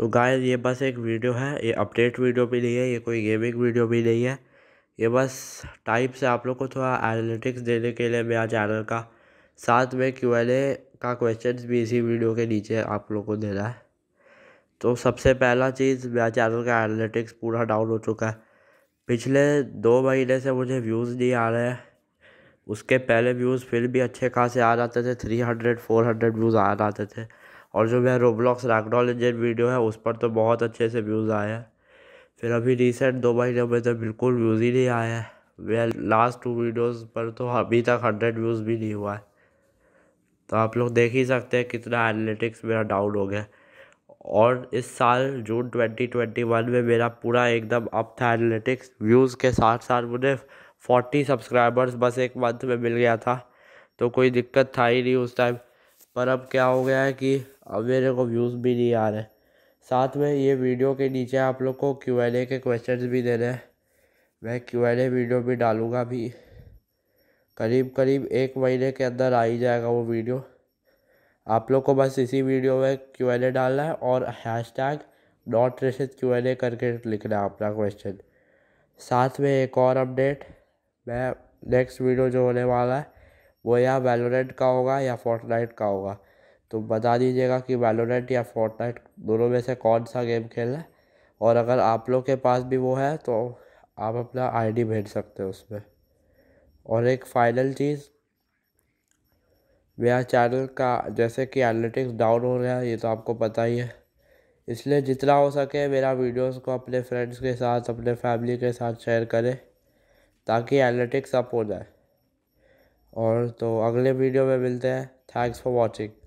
तो गाय ये बस एक वीडियो है ये अपडेट वीडियो भी नहीं है ये कोई गेमिंग वीडियो भी नहीं है ये बस टाइप से आप लोग को थोड़ा एनालिटिक्स देने के लिए मेरा चैनल का साथ में क्यू एल ए का क्वेश्चन भी इसी वीडियो के नीचे आप लोग को देना है तो सबसे पहला चीज़ मेरा चैनल का एनालिटिक्स पूरा डाउन हो चुका है पिछले दो महीने से मुझे व्यूज़ नहीं आ रहे हैं उसके पहले व्यूज़ फिर भी अच्छे खासे आ जाते थे three hundred four hundred views आ जाते थे और जो मेरा रोब्लॉक्स रैकडॉल इंजन वीडियो है उस पर तो बहुत अच्छे से व्यूज़ आए हैं फिर अभी रिसेंट दो महीने में तो बिल्कुल व्यूज़ ही नहीं आया है मेरा लास्ट टू वीडियोस पर तो अभी तक हंड्रेड व्यूज़ भी नहीं हुआ है तो आप लोग देख ही सकते हैं कितना एनालिटिक्स मेरा डाउन हो गया और इस साल जून ट्वेंटी ट्वेंटी वन में मेरा पूरा एकदम अप था एनालिटिक्स व्यूज़ के साथ साथ मुझे फोर्टी सब्सक्राइबर्स बस एक मंथ में मिल गया था तो कोई दिक्कत था ही नहीं उस टाइम पर अब क्या हो गया है कि अब मेरे को व्यूज़ भी नहीं आ रहे साथ में ये वीडियो के नीचे आप लोग को क्यू एन ए के क्वेश्चंस भी देने हैं मैं क्यू एन ए वीडियो भी डालूँगा अभी करीब करीब एक महीने के अंदर आ ही जाएगा वो वीडियो आप लोग को बस इसी वीडियो में क्यू एन ए डालना है और हैश टैग नॉट रिसेज क्यू एन ए करके लिखना है अपना क्वेश्चन साथ में एक और अपडेट मैं नेक्स्ट वीडियो जो होने वाला है वो या वैलोरेंट का होगा या फोर्टनाइट का होगा तो बता दीजिएगा कि वैलोरेंट या फोर्टनाइट दोनों में से कौन सा गेम खेलना है और अगर आप लोग के पास भी वो है तो आप अपना आईडी भेज सकते हो उसमें और एक फाइनल चीज़ मेरा चैनल का जैसे कि एनालिटिक्स डाउन हो रहा है ये तो आपको पता ही है इसलिए जितना हो सके मेरा वीडियोस को अपने फ्रेंड्स के साथ अपने फैमिली के साथ शेयर करें ताकि एनालिटिक्स अप हो जाए और तो अगले वीडियो में मिलते हैं थैंक्स फॉर वॉचिंग